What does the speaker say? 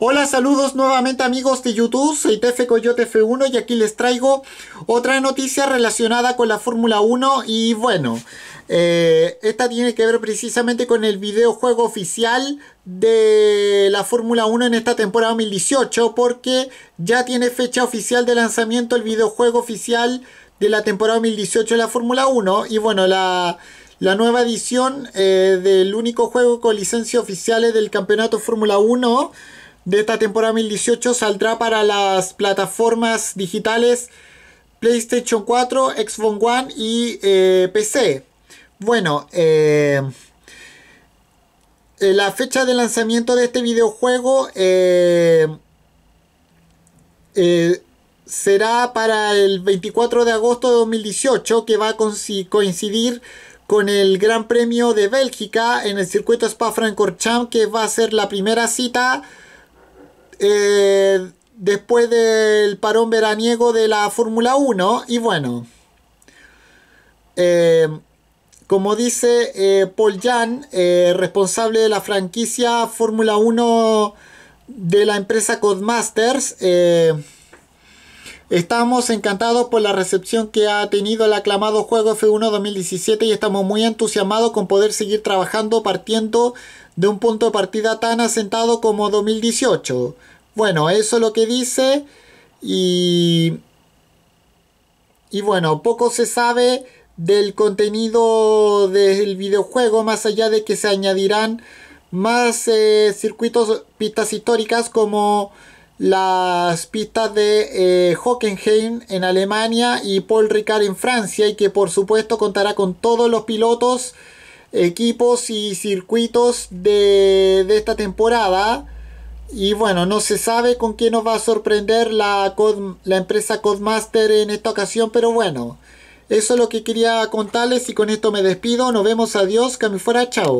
Hola, saludos nuevamente amigos de YouTube, soy Tefe Coyote F1 y aquí les traigo otra noticia relacionada con la Fórmula 1 y bueno, eh, esta tiene que ver precisamente con el videojuego oficial de la Fórmula 1 en esta temporada 2018 porque ya tiene fecha oficial de lanzamiento el videojuego oficial de la temporada 2018 de la Fórmula 1 y bueno, la... nueva edición eh, del único juego con licencia oficiales del campeonato Fórmula 1 de esta temporada 2018 saldrá para las plataformas digitales PlayStation 4, Xbox One y eh, PC. Bueno, eh, la fecha de lanzamiento de este videojuego eh, será para el 24 de agosto de 2018, que va a coincidir con el Gran Premio de Bélgica en el circuito Spa-Francorchamps, que va a ser la primera cita eh, después del parón veraniego de la Fórmula 1 y bueno, eh, como dice eh, Paul Jan, responsable de la franquicia Fórmula 1 de la empresa Codemasters, Estamos encantados por la recepción que ha tenido el aclamado juego F1 2017 y estamos muy entusiasmados con poder seguir trabajando partiendo de un punto de partida tan asentado como 2018. Bueno, eso es lo que dice y... Y bueno, poco se sabe del contenido del videojuego más allá de que se añadirán más eh, circuitos, pistas históricas como las pistas de eh, Hockenheim en Alemania y Paul Ricard en Francia y que por supuesto contará con todos los pilotos, equipos y circuitos de, esta temporada. Y bueno, no se sabe con quién nos va a sorprender la, la empresa Codemaster en esta ocasión, pero bueno, eso es lo que quería contarles y con esto me despido. Nos vemos, adiós, que me fuera, chao.